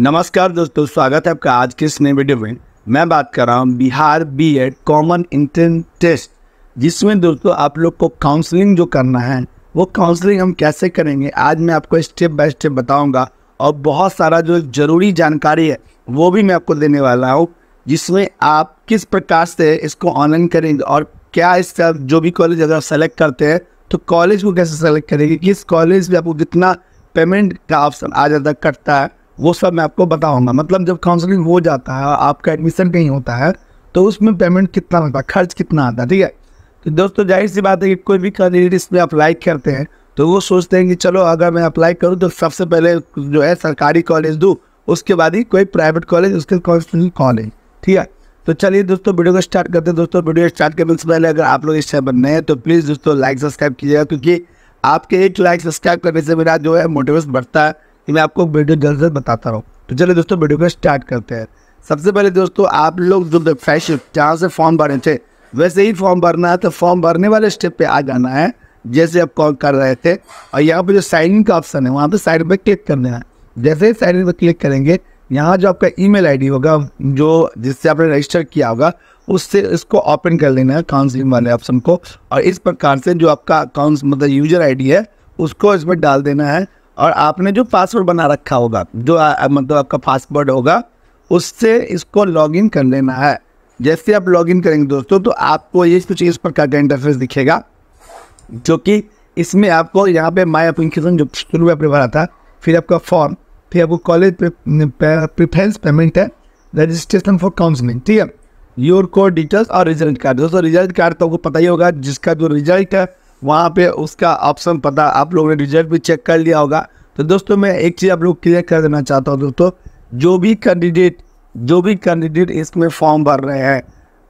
नमस्कार दोस्तों स्वागत है आपका आज के इस नए वीडियो में मैं बात कर रहा हूँ Bihar B Ed common entrance test जिसमें दोस्तों आप लोग को काउंसलिंग जो करना है वो काउंसलिंग हम कैसे करेंगे आज मैं आपको स्टेप बाय स्टेप बताऊंगा और बहुत सारा जो ज़रूरी जानकारी है वो भी मैं आपको देने वाला हूँ जिसमें आप किस प्रकार से इसको ऑनलाइन करेंगे और क्या इसका जो भी कॉलेज अगर सेलेक्ट करते हैं तो कॉलेज को कैसे सेलेक्ट करेंगे किस कॉलेज में आपको कितना पेमेंट का ऑप्शन आ जाता कटता है वो सब मैं आपको बताऊंगा मतलब जब काउंसलिंग हो जाता है आपका एडमिशन कहीं होता है तो उसमें पेमेंट कितना होता है खर्च कितना आता है ठीक है तो दोस्तों जाहिर सी बात है कि कोई भी कैंडिडेट इसमें अप्लाई करते हैं तो वो सोचते हैं कि चलो अगर मैं अप्लाई करूँ तो सबसे पहले जो है सरकारी कॉलेज दूँ उसके बाद ही कोई प्राइवेट कॉलेज उसके काउंसलिंग कॉलेज ठीक है तो चलिए दोस्तों वीडियो को स्टार्ट करते हैं दोस्तों वीडियो स्टार्ट करने से पहले अगर आप लोग इस चैनल नए हैं तो प्लीज़ दोस्तों लाइक सब्सक्राइब कीजिएगा क्योंकि आपके एक लाइक सब्सक्राइब करने से मेरा जो है मोटिवेशन बढ़ता है ये मैं आपको वीडियो जल्द से बताता रहा हूँ तो चलिए दोस्तों वीडियो को स्टार्ट करते हैं सबसे पहले दोस्तों आप लोग जो फैशन जहाँ से फॉर्म भरे थे वैसे ही फॉर्म भरना है तो फॉर्म भरने वाले स्टेप पे आ जाना है जैसे आप कॉल कर रहे थे और यहाँ पर जो साइन इन का ऑप्शन है वहाँ पर साइन पर क्लिक करना है जैसे ही साइन इन पर क्लिक करेंगे यहाँ जो आपका ईमेल आईडी होगा जो जिससे आपने रजिस्टर किया होगा उससे इसको ओपन कर लेना है काउंसलिंग वाले ऑप्शन को और इस प्रकार से जो आपका अकाउंट मतलब यूजर आईडी है उसको इसमें डाल देना है और आपने जो पासवर्ड बना रखा होगा जो आ, मतलब आपका पासवर्ड होगा उससे इसको लॉगिन कर लेना है जैसे आप लॉगिन करेंगे दोस्तों तो आपको ये कुछ इस प्रकार का इंटरफेस दिखेगा जो कि इसमें आपको यहाँ पे माई अपन जो शुरू में भरा था फिर आपका फॉर्म फिर आपको कॉलेज प्रिफ्रेंस पेमेंट है रजिस्ट्रेशन फॉर काउंसलिंग ठीक है योर कोड डिटेल्स और रिजल्ट कार्ड दोस्तों रिजल्ट कार्ड तो आपको पता ही होगा जिसका जो रिजल्ट है वहाँ पे उसका ऑप्शन पता आप लोगों ने रिजल्ट भी चेक कर लिया होगा तो दोस्तों मैं एक चीज़ आप लोग क्लियर कर देना चाहता हूँ दोस्तों जो भी कैंडिडेट जो भी कैंडिडेट इसमें फॉर्म भर रहे हैं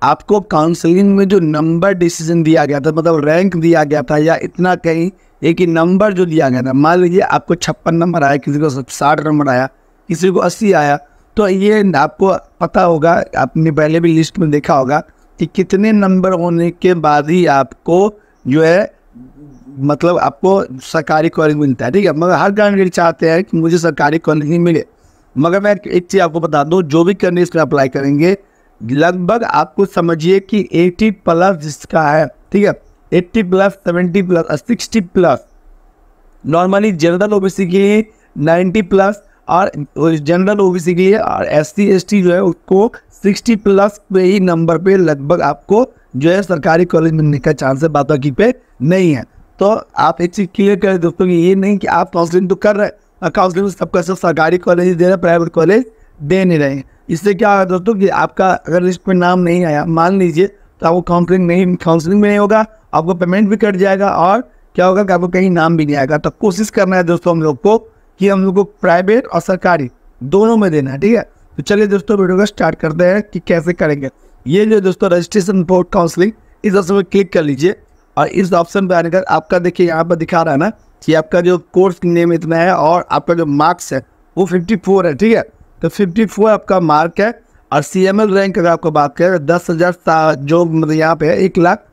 आपको काउंसलिंग में जो नंबर डिसीजन दिया गया था मतलब रैंक दिया गया था या इतना कहीं एक ही नंबर जो दिया गया था मान लीजिए आपको छप्पन नंबर आया किसी को साठ नंबर आया किसी को अस्सी आया तो ये आपको पता होगा आपने पहले भी लिस्ट में देखा होगा कि कितने नंबर होने के बाद ही आपको जो है मतलब आपको सरकारी कॉलेज मिलता है ठीक है मगर हर ग्रामीण चाहते हैं कि मुझे सरकारी कॉलेज ही मिले मगर मैं एक चीज़ आपको बता दूँ जो भी करने इसमें अप्लाई करेंगे लगभग आपको समझिए कि एट्टी प्लस जिसका है ठीक है eighty plus seventy plus sixty plus normally general OBC के लिए नाइन्टी प्लस और जनरल ओबीसी के लिए और एस सी जो है उसको सिक्सटी प्लस पे ही नंबर पे लगभग आपको जो है सरकारी कॉलेज मिलने का चांस है बाकी पे नहीं है तो आप एक चीज़ क्लियर करें दोस्तों ये नहीं कि आप काउंसलिंग तो कर रहे हैं काउंसलिंग में सबका सब सरकारी कॉलेज ही दे रहे प्राइवेट कॉलेज दे नहीं रहे हैं इससे क्या होगा दोस्तों कि आपका अगर लिस्ट में नाम नहीं आया मान लीजिए तो आपको काउंसलिंग नहीं काउंसलिंग में नहीं होगा आपको पेमेंट भी कट जाएगा और क्या होगा कि आपको कहीं नाम भी नहीं आएगा तो कोशिश करना है दोस्तों हम लोग को कि हम लोग को प्राइवेट और सरकारी दोनों में देना है ठीक है तो चलिए दोस्तों वीडियो का स्टार्ट करते हैं कि कैसे करेंगे ये जो दोस्तों रजिस्ट्रेशन बोर्ड काउंसलिंग इस ऑप्शन पर क्लिक कर लीजिए और इस ऑप्शन पर आने का आपका देखिए यहाँ पर दिखा रहा है ना कि आपका जो कोर्स नेम इतना है और आपका जो मार्क्स है वो 54 है ठीक है तो 54 आपका मार्क है और सी एम एल रैंक अगर आपको बात करें तो दस हज़ार जो मतलब यहाँ पे है एक लाख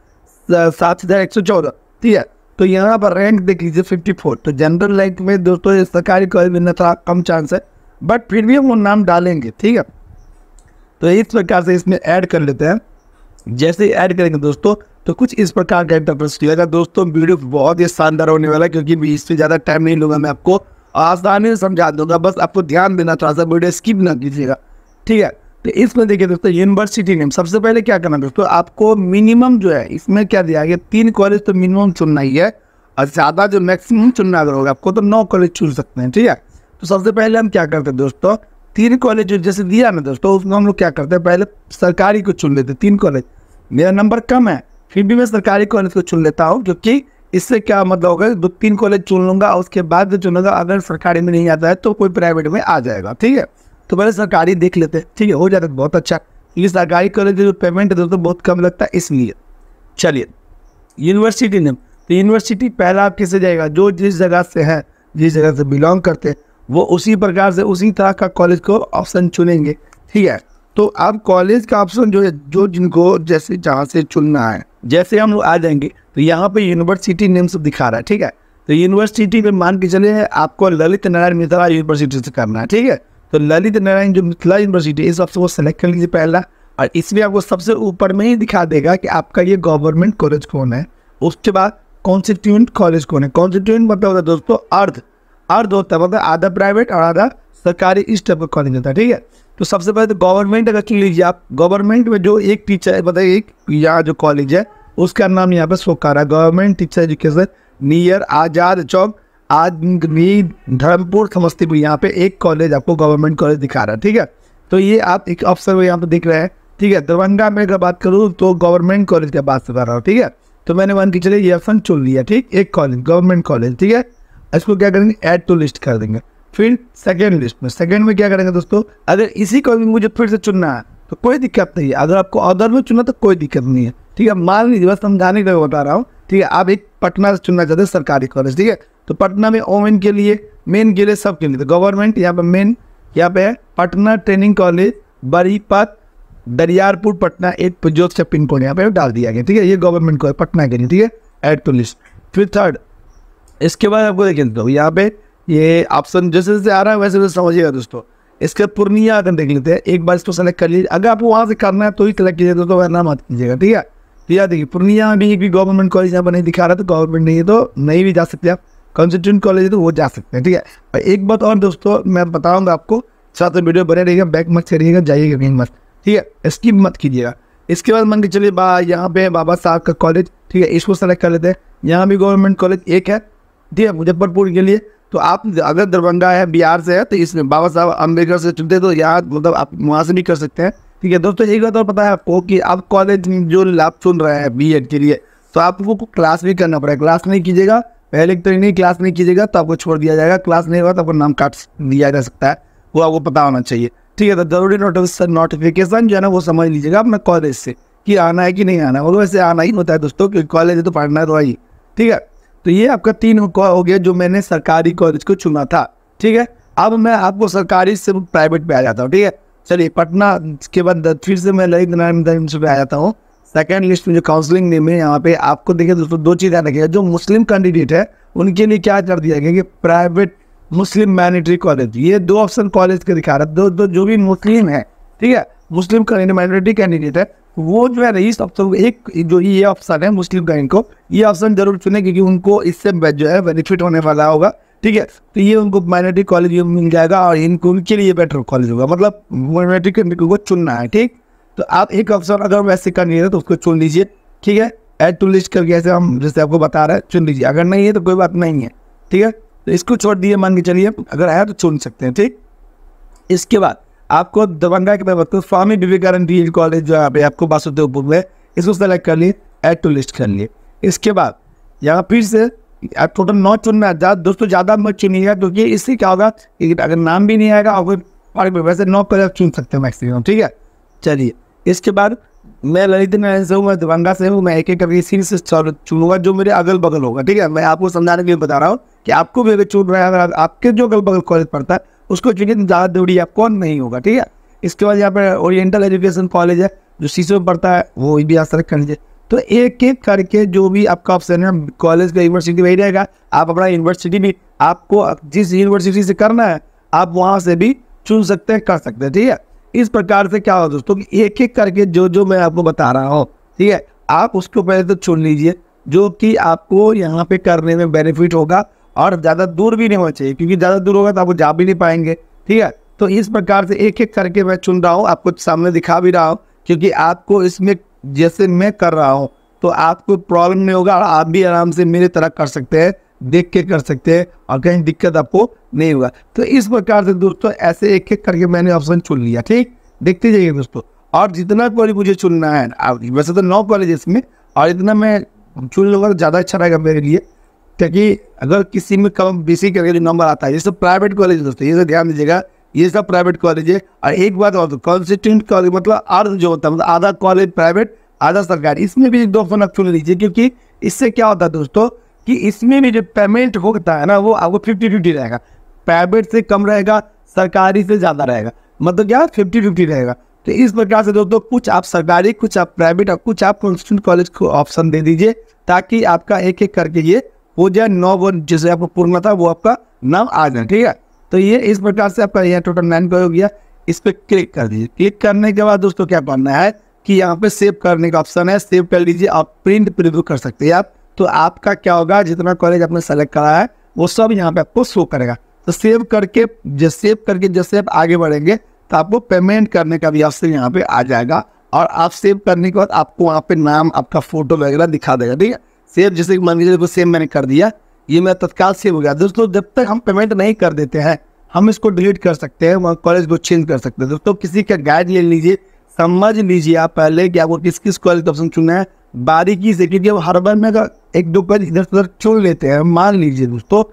सात हज़ार एक सौ चौदह ठीक है तो यहाँ पर रैंक देख लीजिए 54 तो जनरल रैंक में दोस्तों सरकारी कॉलेज में थोड़ा कम चांस है बट फिर भी हम वो नाम डालेंगे ठीक है तो इस प्रकार से इसमें ऐड कर लेते हैं जैसे ही ऐड करेंगे दोस्तों तो कुछ इस प्रकार का इंटरफेस रहेगा दोस्तों वीडियो बहुत ही शानदार होने वाला है क्योंकि इससे ज़्यादा टाइम नहीं लूँगा मैं आपको आसानी से समझा दूंगा बस आपको ध्यान देना थोड़ा सा वीडियो स्किप ना कीजिएगा ठीक है तो इसमें देखिए दोस्तों यूनिवर्सिटी नेम सबसे पहले क्या करना दोस्तों आपको मिनिमम जो है इसमें क्या दिया गया तीन कॉलेज तो मिनिमम चुनना ही है और ज़्यादा जो मैक्सिमम चुनना अगर होगा आपको तो नौ कॉलेज चुन सकते हैं ठीक है तो सबसे पहले हम क्या करते हैं दोस्तों तीन कॉलेज जैसे दिया ना दोस्तों उसमें हम लोग क्या करते हैं पहले सरकारी को चुन लेते हैं तीन कॉलेज मेरा नंबर कम है फिर भी मैं सरकारी कॉलेज को चुन लेता हूँ क्योंकि इससे क्या मतलब होगा दो तीन कॉलेज चुन लूँगा उसके बाद जो चुनूंगा अगर सरकारी में नहीं आता है तो कोई प्राइवेट में आ जाएगा ठीक है तो पहले सरकारी देख लेते हैं ठीक है हो जाता बहुत अच्छा क्योंकि सरकारी कॉलेज जो पेमेंट है दोस्तों बहुत कम लगता है इसलिए चलिए यूनिवर्सिटी नेम तो यूनिवर्सिटी पहला आप किसे जाएगा जो जिस जगह से है जिस जगह से बिलोंग करते हैं वो उसी प्रकार से उसी तरह का कॉलेज को ऑप्शन चुनेंगे ठीक है तो आप कॉलेज का ऑप्शन जो है जो जिनको जैसे जहाँ से चुनना है जैसे हम लोग आ जाएंगे तो यहाँ पे यूनिवर्सिटी नेम्स दिखा रहा है ठीक है तो यूनिवर्सिटी में मान के चले आपको ललित नारायण मिथिला यूनिवर्सिटी से करना है ठीक है तो ललित नारायण जो मिथिला यूनिवर्सिटी इस सबसे को सेलेक्ट कर लीजिए पहला और इसमें आपको सबसे ऊपर में ही दिखा देगा कि आपका ये गवर्नमेंट कॉलेज कौन है उसके बाद कॉन्स्टिट्यूंट कॉलेज कौन है कॉन्स्टिट्यूंट मतलब होता है दोस्तों अर्थ और दो होता मतलब आधा प्राइवेट और आधा सरकारी इस टाइप का कॉलेज होता है ठीक है तो सबसे पहले तो गवर्नमेंट अगर चुन लीजिए आप गवर्नमेंट में जो एक टीचर मतलब एक यहाँ जो कॉलेज है उसका नाम यहाँ पे शो कर रहा है government teacher education near Azad Chowk आदमी धर्मपुर समस्तीपुर यहाँ पे एक कॉलेज आपको गवर्नमेंट कॉलेज दिखा रहा है ठीक है तो ये आप एक ऑप्शन में यहाँ पे दिख रहे हैं ठीक है दरभंगा में अगर बात करूँ तो गवर्नमेंट कॉलेज का बात कर रहा हूँ ठीक है तो मैंने वन टीचर ये ऑप्शन चुन लिया ठीक एक कॉलेज गवर्नमेंट कॉलेज ठीक है इसको क्या करेंगे ऐड टू लिस्ट कर देंगे फिर सेकेंड लिस्ट में सेकेंड में क्या करेंगे दोस्तों अगर इसी को में मुझे फिर से चुनना है तो कोई दिक्कत नहीं है अगर आपको अदर में चुना तो कोई दिक्कत नहीं है ठीक है मान लीजिए बस समझाने के लिए बता रहा हूँ ठीक है आप एक पटना से चुनना चाहते हैं सरकारी कॉलेज ठीक है तो पटना में ओमेन के लिए मेन के लिए सब के लिए तो गवर्नमेंट यहाँ पे मेन यहाँ पे है पटना ट्रेनिंग कॉलेज बरीपत दरियारपुर पटना एट जो से पिन कोड यहाँ पे डाल दिया गया ठीक है ये गवर्नमेंट को है पटना के लिए ठीक है एड टू लिस्ट फिर थर्ड इसके बाद आपको देखिए दोस्तों यहाँ पे ये ऑप्शन जैसे जैसे आ रहा है वैसे वैसे समझिएगा दोस्तों इसके पूर्णिया आकर देख लेते हैं एक बार इसको सेलेक्ट कर लीजिए अगर आपको वहाँ से करना है तो ही सेलेक्ट कीजिए दोस्तों नाम मत कीजिएगा ठीक है तो यहाँ देखिए पूर्णिया में भी एक भी गवर्नमेंट कॉलेज यहाँ पर नहीं दिखा रहा तो गवर्नमेंट नहीं है तो नहीं भी जा सकते आप कॉन्स्टिट्यूंट कॉलेज है तो वो जा सकते हैं ठीक है एक बात और दोस्तों मैं बताऊँगा आपको साथ में वीडियो बने रहेगा बैक मत करिएगा जाइएगा कहीं मत ठीक है इसकी मत कीजिएगा इसके बाद मान के चलिए यहाँ पे बाबा साहब का कॉलेज ठीक है इसको सेलेक्ट कर लेते हैं यहाँ भी गवर्नमेंट कॉलेज एक है ठीक है मुजफ्फरपुर के लिए तो आप अगर दरभंगा है बिहार से है तो इसमें बाबा साहब अम्बेडकर से चुनते तो यहाँ मतलब आप वहाँ से भी कर सकते हैं ठीक है दोस्तों एक बात और पता है आपको कि आप कॉलेज जो आप सुन रहे हैं बी के लिए तो आपको क्लास भी करना पड़ेगा क्लास नहीं कीजिएगा पहले तो नहीं क्लास नहीं कीजिएगा तो आपको छोड़ दिया जाएगा क्लास नहीं होगा तो आपको नाम काट दिया जा सकता है वो आपको पता होना चाहिए ठीक है तो जरूरी नोटिफिकेशन जो है ना वो समझ लीजिएगा अपने कॉलेज से कि आना है कि नहीं आना है और वैसे आना ही होता है दोस्तों क्योंकि कॉलेज तो पढ़ना तो है तो आई ठीक है तो ये आपका तीन हो गया जो मैंने सरकारी कॉलेज को चुना था ठीक है अब मैं आपको सरकारी से प्राइवेट पे आ जाता हूँ ठीक है चलिए पटना के बाद फिर से मैं ललित नारायण पे आ जाता हूँ सेकेंड लिस्ट में जो काउंसलिंग नेम है यहाँ पे आपको देखिए दोस्तों दो चीज़ ध्यान है जो मुस्लिम कैंडिडेट है उनके लिए क्या कर दिया गया कि प्राइवेट मुस्लिम मैनेटरी कॉलेज ये दो ऑप्शन कॉलेज के दिखा रहा है दो, दो जो भी मुस्लिम है ठीक है मुस्लिम माइनॉरिटी कैंडिडेट है वो जो है रईस अफसर तो एक जो ये ऑप्शन है मुस्लिम गाइन को ये ऑप्शन जरूर चुने क्योंकि उनको इससे जो है बेनिफिट होने वाला होगा ठीक है तो ये उनको माइनॉरिटी कॉलेज मिल जाएगा और इनको उनके लिए बेटर कॉलेज होगा मतलब माइनॉरिटी को चुनना है ठीक तो आप एक ऑप्शन अगर वैसे का नहीं है तो उसको चुन लीजिए ठीक है एड टू लिस्ट करके ऐसे हम जैसे आपको बता रहे हैं चुन लीजिए अगर नहीं है तो कोई बात नहीं है ठीक है तो इसको छोड़ दिए मान के चलिए अगर आया तो चुन सकते हैं ठीक इसके बाद आपको दरभंगा के मैं स्वामी विवेकानंद डिग्री कॉलेज जो यहाँ पे आपको बासुदेवपुर में इसको सेलेक्ट कर लिए एड टू लिस्ट कर लिए इसके बाद यहाँ फिर से आप टोटल नौ चुनना आ दोस्तों ज़्यादा मत चुनिएगा क्योंकि इससे क्या होगा अगर नाम भी नहीं आएगा और वैसे नौ कलर चुन सकते हैं मैक्सिमम ठीक है चलिए इसके बाद मैं ललित नारायण से हूँ मैं दरभंगा से हूँ मैं एक एक करके सीरीज से चुनूंगा जो मेरे अगल बगल होगा ठीक है मैं आपको समझाने के लिए बता रहा हूँ कि आपको भी अगर चुन रहा है अगर आपके जो अगल बगल कॉलेज पढ़ता है उसको चुनिए ज़्यादा दूरी आप कौन नहीं होगा ठीक है इसके बाद यहाँ पर ओरिएंटल एजुकेशन कॉलेज है जो शीशे में पढ़ता है वो भी आज सेलेक्ट कर लीजिए तो एक एक करके जो भी आपका ऑप्शन है कॉलेज का यूनिवर्सिटी वही रहेगा आप अपना यूनिवर्सिटी भी आपको जिस यूनिवर्सिटी से करना है आप वहाँ से भी चुन सकते हैं कर सकते हैं ठीक है इस प्रकार से क्या हो दोस्तों एक एक करके जो जो मैं आपको बता रहा हूँ ठीक है आप उसको पहले तो चुन लीजिए जो कि आपको यहाँ पे करने में बेनिफिट होगा और ज़्यादा दूर भी नहीं होना चाहिए क्योंकि ज़्यादा दूर होगा तो आप जा भी नहीं पाएंगे ठीक है तो इस प्रकार से एक एक करके मैं चुन रहा हूँ आपको सामने दिखा भी रहा हूँ क्योंकि आपको इसमें जैसे मैं कर रहा हूँ तो आपको प्रॉब्लम नहीं होगा और आप भी आराम से मेरे तरह कर सकते हैं देख के कर सकते हैं और कहीं दिक्कत आपको नहीं होगा तो इस प्रकार से दोस्तों ऐसे एक एक करके मैंने ऑप्शन चुन लिया ठीक देखते जाइए दोस्तों और जितना क्वालिटी मुझे चुनना है वैसे तो नौ कॉलेज इसमें और इतना मैं चुन लूँगा तो ज़्यादा अच्छा रहेगा मेरे लिए क्योंकि अगर किसी में कम बेसी करके जो नंबर आता है ये सब प्राइवेट कॉलेज दोस्तों ये सब ध्यान दीजिएगा ये सब प्राइवेट कॉलेज है और एक बात और कॉन्स्टिट्यूंट कॉलेज मतलब अर्ध जो होता है मतलब आधा कॉलेज प्राइवेट आधा सरकारी इसमें भी दो फर्क चुन लीजिए क्योंकि इससे क्या होता है दोस्तों कि इसमें भी जो पेमेंट होता है ना वो आपको फिफ्टी फिफ्टी रहेगा प्राइवेट से कम रहेगा सरकारी से ज़्यादा रहेगा मतलब क्या फिफ्टी फिफ्टी रहेगा तो इस प्रकार से दोस्तों कुछ आप सरकारी कुछ आप प्राइवेट और कुछ आप कॉन्स्टिट्यूंट कॉलेज को ऑप्शन दे दीजिए ताकि आपका एक एक करके ये हो जाए नौ वर्ड जिसे आपको पूर्ण था वो आपका नाम आ जाए ठीक है तो ये इस प्रकार से आपका यहाँ टोटल नाइन का हो गया इस पर क्लिक कर दीजिए क्लिक करने के बाद दोस्तों क्या करना है कि यहाँ पे सेव करने का ऑप्शन है सेव कर लीजिए आप प्रिंट प्रिव्यू कर सकते हैं आप तो आपका क्या होगा जितना कॉलेज आपने सेलेक्ट करा है वो सब यहाँ पे आपको शो करेगा तो सेव करके जब सेव करके जैसे आप आगे बढ़ेंगे तो आपको पेमेंट करने का भी ऑप्शन यहाँ पे आ जाएगा और आप सेव करने के बाद आपको वहाँ पे नाम आपका फोटो वगैरह दिखा देगा ठीक है सेव जैसे मान लीजिए देखो सेव मैंने कर दिया ये मेरा तत्काल सेव हो गया दोस्तों जब तक हम पेमेंट नहीं कर देते हैं हम इसको डिलीट कर सकते हैं वहाँ कॉलेज को चेंज कर सकते हैं दोस्तों किसी का गाइड ले लीजिए समझ लीजिए आप पहले कि आपको किस किस कॉलेज का ऑप्शन चुनना है बारीकी से क्योंकि हर बार में तो एक दो कॉलेज इधर उधर चुन लेते हैं मान लीजिए दोस्तों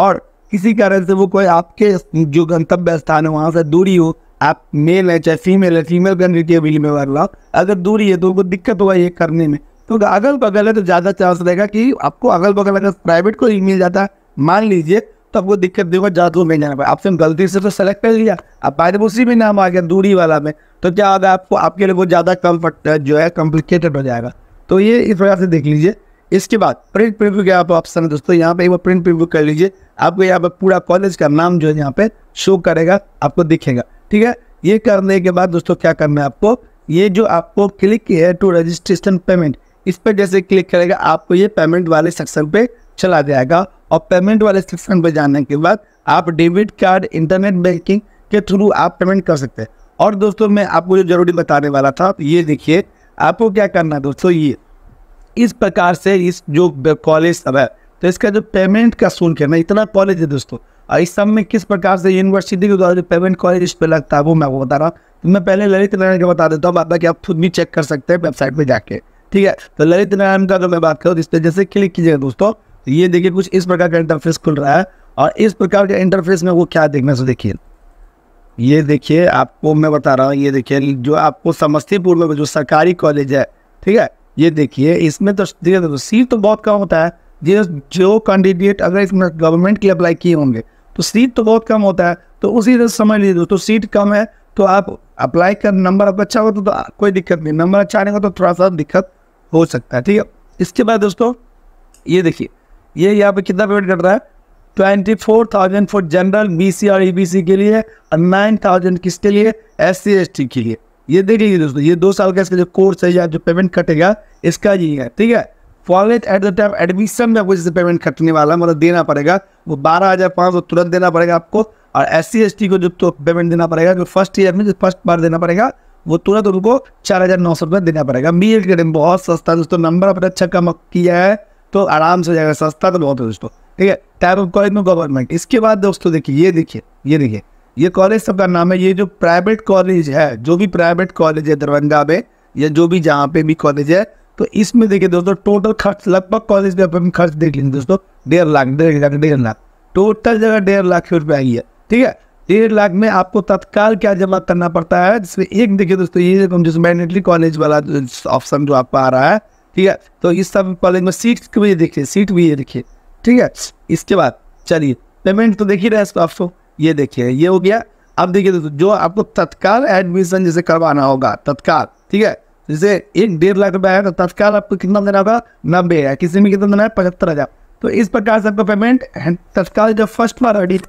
और किसी कारण से वो कोई आपके जो गंतव्य स्थान है वहाँ से दूरी हो आप मेल है चाहे फीमेल है फीमेल कैंडिडेट अवेलेबल अगर दूरी है तो उनको दिक्कत होगा ये करने में तो अगल बगल है तो ज़्यादा चांस रहेगा कि आपको अगल बगल अगर प्राइवेट को मिल जाता है मान लीजिए तो आपको दिक्कत देगा ज़्यादा दूर नहीं जाना पाए आपसे गलती से तो सेलेक्ट कर लिया आप बाय उसी में नाम आ गया दूरी वाला में तो क्या होगा आपको आपके लिए वो ज़्यादा कम्फर्ट जो है कॉम्प्लिकेटेड हो जाएगा तो ये इस वजह से देख लीजिए इसके बाद प्रिंट प्रिव्यू के आप ऑप्शन है दोस्तों यहाँ पे एक बार प्रिंट प्रिव्यू कर लीजिए आपको यहाँ पे पूरा कॉलेज का नाम जो है यहाँ पे शो करेगा आपको दिखेगा ठीक है ये करने के बाद दोस्तों क्या करना है आपको ये जो आपको क्लिक है टू रजिस्ट्रेशन पेमेंट इस पर जैसे क्लिक करेगा आपको ये पेमेंट वाले सेक्शन पे चला जाएगा और पेमेंट वाले सेक्शन पर जाने के बाद आप डेबिट कार्ड इंटरनेट बैंकिंग के थ्रू आप पेमेंट कर सकते हैं और दोस्तों मैं आपको जो जरूरी बताने वाला था ये देखिए आपको क्या करना है दोस्तों ये इस प्रकार से इस जो कॉलेज सब है तो इसका जो पेमेंट का शुल्क है ना इतना कॉलेज है दोस्तों और इस सब में किस प्रकार से यूनिवर्सिटी के द्वारा जो पेमेंट कॉलेज इस पर लगता है वो मैं आपको बता रहा हूँ तो मैं पहले ललित नारायण का बता देता हूँ बाबा कि आप खुद भी चेक कर सकते हैं वेबसाइट पर जाके ठीक है तो ललित नारायण का अगर मैं बात करूँ इस पर जैसे क्लिक कीजिएगा दोस्तों तो ये देखिए कुछ इस प्रकार का इंटरफेस खुल रहा है और इस प्रकार के इंटरफेस में वो क्या देखने से देखिए ये देखिए आपको मैं बता रहा हूँ ये देखिए जो आपको समस्तीपुर में जो सरकारी कॉलेज है ठीक है ये देखिए इसमें तो देखिए दोस्तों सीट तो बहुत कम होता है जो जो कैंडिडेट अगर इसमें गवर्नमेंट की अप्लाई किए होंगे तो सीट तो बहुत कम होता है तो उसी तरह समझ लीजिए दोस्तों सीट कम है तो आप अप्लाई कर नंबर आपका अच्छा होता तो, कोई दिक्कत नहीं नंबर अच्छा नहीं होता तो थोड़ा सा दिक्कत हो सकता है ठीक है इसके बाद दोस्तों ये देखिए ये यहाँ पे कितना पेमेंट कर रहा है twenty four thousand for general B C और ई बी सी के लिए और नाइन थाउजेंड किसके लिए एस सी एस टी के लिए ये देखिए दोस्तों ये दो साल का इसका जो कोर्स है या जो पेमेंट कटेगा इसका ये है ठीक है college at the time admission में आपको जैसे पेमेंट कटने वाला मतलब देना पड़ेगा वो बारह हज़ार पाँच सौ तुरंत देना पड़ेगा आपको और एस सी एस टी को जो तो पेमेंट देना पड़ेगा जो फर्स्ट ईयर में जो फर्स्ट बार देना पड़ेगा वो तुरंत तो उनको चार हज़ार नौ सौ रुपया देना पड़ेगा मील के टाइम बहुत सस्ता दोस्तों नंबर अपने अच्छा कम किया है तो आराम से हो जाएगा सस्ता तो बहुत है दोस्तों ठीक है टाइप ऑफ कॉलेज में गवर्नमेंट इसके बाद दोस्तों देखिए ये देखिए ये देखिए ये कॉलेज सबका नाम है ये जो प्राइवेट कॉलेज है जो भी प्राइवेट कॉलेज है दरभंगा में या जो भी जहाँ पे भी कॉलेज है तो इसमें देखिए दोस्तों टोटल खर्च लगभग कॉलेज में अपन खर्च देख लेंगे दोस्तों डेढ़ लाख डेढ़ लाख डेढ़ लाख टोटल जगह डेढ़ लाख रुपये आई है ठीक है डेढ़ लाख में आपको तत्काल क्या जमा करना पड़ता है जिसमें एक देखिए दोस्तों ये जिस मैंडेटरी कॉलेज वाला ऑप्शन जो आपका आ रहा है ठीक है तो इस सब कॉलेज में सीट भी देखिए सीट भी ये देखिए ठीक है इसके बाद चलिए पेमेंट तो देख ही रहे इसको आपको ये देखिए ये हो गया अब देखिए दोस्तों जो आपको तत्काल एडमिशन जैसे करवाना होगा तत्काल ठीक है जैसे एक डेढ़ लाख रुपया है तो तत्काल आपको कितना देना होगा नब्बे है किसी में कितना देना है पचहत्तर हज़ार तो इस प्रकार से आपका पेमेंट तत्काल जब फर्स्ट बार ऑडिट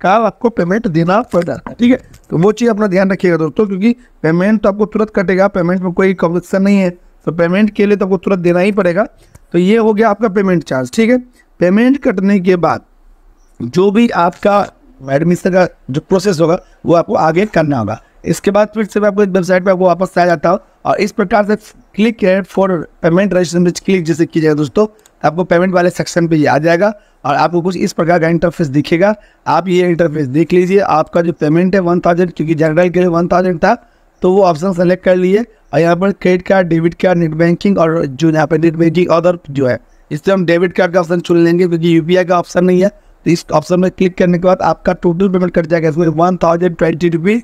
कल आपको पेमेंट देना पड़ता है ठीक है तो वो चीज़ अपना ध्यान रखिएगा दोस्तों क्योंकि पेमेंट तो आपको तुरंत कटेगा पेमेंट में कोई कम्पिटिशन नहीं है तो पेमेंट के लिए तो आपको तुरंत देना ही पड़ेगा तो ये हो गया आपका पेमेंट चार्ज ठीक है पेमेंट कटने के बाद जो भी आपका एडमिशन का जो प्रोसेस होगा वो आपको आगे करना होगा इसके बाद फिर से मैं आपको वेबसाइट पर आपको वापस आ जाता हूँ और इस प्रकार से क्लिक फॉर पेमेंट रजिस्ट्रेशन पे क्लिक जैसे कीजिएगा दोस्तों आपको पेमेंट वाले सेक्शन पे ये आ जाएगा और आपको कुछ इस प्रकार का इंटरफेस दिखेगा आप ये इंटरफेस देख लीजिए आपका जो पेमेंट है वन थाउजेंड क्योंकि जनरल के लिए वन थाउजेंड था तो वो ऑप्शन सेलेक्ट कर लिए और यहाँ पर credit card debit card net banking और जो यहाँ पर नेट बैंकिंग अदर जो है इससे हम डेबिट कार्ड का ऑप्शन चुन लेंगे क्योंकि यू का ऑप्शन नहीं है तो इस ऑप्शन में क्लिक करने के बाद आपका टोटल पेमेंट कट जाएगा इसमें one thousand twenty rupees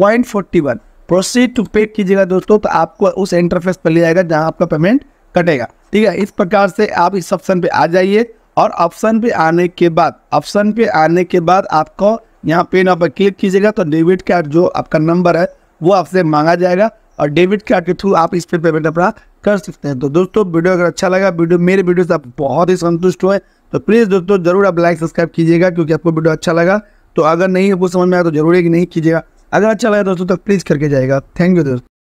point forty one proceed to pay कीजिएगा दोस्तों तो आपको उस इंटरफेस पर ले जाएगा जहाँ आपका पेमेंट कटेगा ठीक है इस प्रकार से आप इस ऑप्शन पे आ जाइए और ऑप्शन पे आने के बाद ऑप्शन पे आने के बाद आपको यहाँ पे नंबर क्लिक कीजिएगा तो डेबिट कार्ड जो आपका नंबर है वो आपसे मांगा जाएगा और डेबिट कार्ड के थ्रू आप इस पर पेमेंट अपना कर सकते हैं तो दोस्तों वीडियो अगर अच्छा लगा वीडियो मेरे वीडियो से आप बहुत ही संतुष्ट हुए तो प्लीज़ दोस्तों ज़रूर आप लाइक सब्सक्राइब कीजिएगा क्योंकि आपको वीडियो अच्छा लगा तो अगर नहीं आपको समझ में आया तो जरूर कि नहीं कीजिएगा अगर अच्छा लगा दोस्तों तो प्लीज़ करके जाएगा थैंक यू दोस्तों